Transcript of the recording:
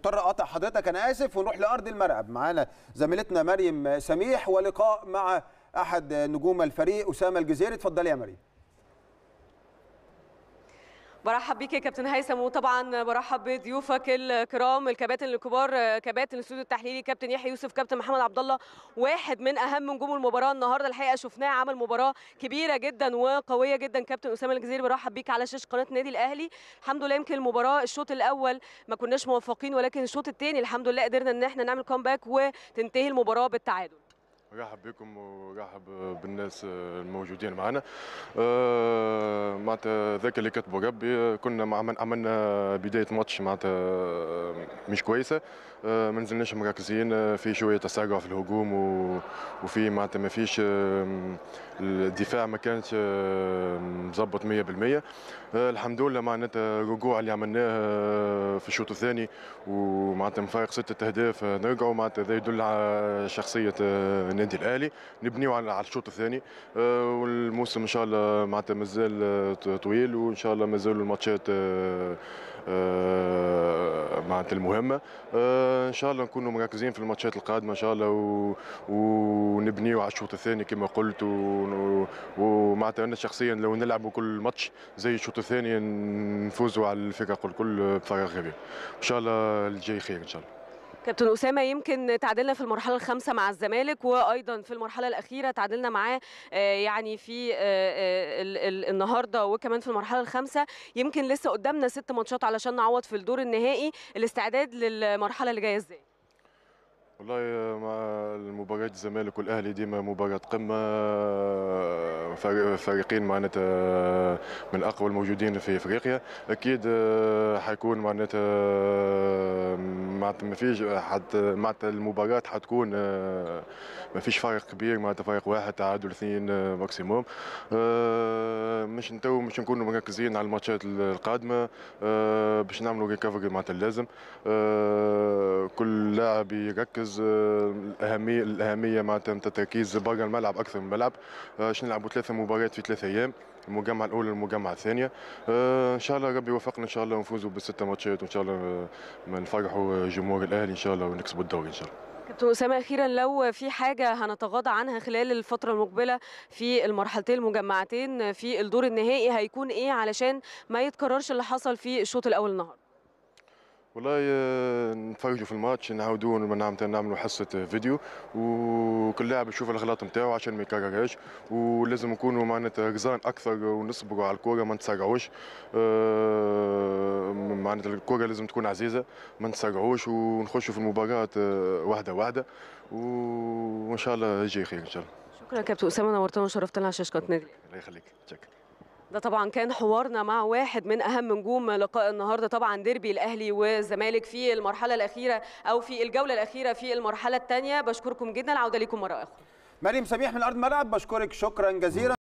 اضطر اقطع حضرتك انا اسف ونروح لارض الملعب معانا زميلتنا مريم سميح ولقاء مع احد نجوم الفريق اسامه الجزيري اتفضلي يا مريم برحب بيك يا كابتن هيثم وطبعا برحب بضيوفك الكرام الكباتن الكبار كباتن الاستوديو التحليلي كابتن يحيى يوسف كابتن محمد عبد الله واحد من اهم نجوم المباراه النهارده الحقيقه شفناه عمل مباراه كبيره جدا وقويه جدا كابتن اسامه الجزيري برحب بيك على شاشه قناه النادي الاهلي الحمد لله يمكن المباراه الشوط الاول ما كناش موفقين ولكن الشوط الثاني الحمد لله قدرنا ان احنا نعمل كومباك وتنتهي المباراه بالتعادل رحب بكم ورحب بالناس الموجودين معنا أه معناتها ذاك اللي كتبوا ربي كنا مع عملنا بدايه ماتش معناتها مش كويسه أه، ما نزلناش مركزين في شويه تسارع في الهجوم وفي معناتها ما فيش أه، الدفاع ما كانش أه، مظبط 100% الحمد لله معناتها الرجوع اللي عملناه في الشوط الثاني ومعناتها مفارق ستة اهداف نرجعوا معناتها هذا يدل على شخصيه النادي الاهلي نبنيو على الشوط الثاني آه، والموسم ان شاء الله معناتها مازال آه، طويل وان شاء الله مازالوا الماتشات آه، معناتها المهمه ان شاء الله نكونوا مركزين في الماتشات القادمه ان شاء الله و... ونبنيو على الشوط الثاني كما قلت ومعناتها انا شخصيا لو نلعبوا كل ماتش زي الشوط الثاني نفوزوا على الفرق الكل بطريقه غبيه ان شاء الله الجاي خير ان شاء الله كابتن اسامه يمكن تعادلنا في المرحله الخامسه مع الزمالك وايضا في المرحله الاخيره تعادلنا معاه آه، يعني في آه، آه، النهارده وكمان في المرحله الخامسه يمكن لسه قدامنا ست ماتشات علشان نعوض في الدور النهائي الاستعداد للمرحله اللي جايه ازاي والله المباريات الزمالك والاهلي ديما مباراه قمه فريقين معناتها من اقوى الموجودين في افريقيا اكيد آه، حيكون معناتها آه، معناتها ما فيش حتى معناتها المباراه حتكون آه، ما فيش فارق كبير معناتها فارق واحد تعادل اثنين ماكسيموم مش نتو مش نكونوا مركزين على الماتشات القادمه باش نعملوا ريكفري معناتها اللازم كل لاعب يركز الاهميه الاهميه الاهميه معناتها نتاع التركيز برا الملعب اكثر من الملعب باش آه، نلعبوا ثلاثه مباريات في ثلاثة ايام المجمع الاولى والمجمع الثانيه آه، ان شاء الله ربي يوفقنا ان شاء الله ونفوزوا بالسته ماتشات وان شاء الله آه، نفرحوا جمهور الاهلي ان شاء الله ونكسبوا الدوري ان شاء الله كابتن اسامه اخيرا لو في حاجه هنتغاضى عنها خلال الفتره المقبله في المرحلتين المجمعتين في الدور النهائي هيكون ايه علشان ما يتكررش اللي حصل في الشوط الاول النهارده والله آه، نتفرجوا في الماتش نعاودوا نعم- نعملوا حصه فيديو وكل لاعب يشوف الاغلاط نتاعو عشان ما يكررهاش ولازم نكونوا معناتها غزان اكثر ونصبروا على الكوره ما نتسرعوش آه، معناتها الكوره لازم تكون عزيزه ما نتسرعوش ونخشوا في المباراه آه، واحده واحده وان شاء الله يجي خير ان شاء الله شكرا كابتن اسامه نورتنا وشرفتنا على شاشة نادي الله يخليك شكرا ده طبعا كان حوارنا مع واحد من اهم نجوم لقاء النهارده طبعا ديربي الاهلي والزمالك في المرحله الاخيره او في الجوله الاخيره في المرحله الثانيه بشكركم جدا العوده لكم مره اخرى مريم سميح من ارض ملعب بشكرك شكرا جزيلا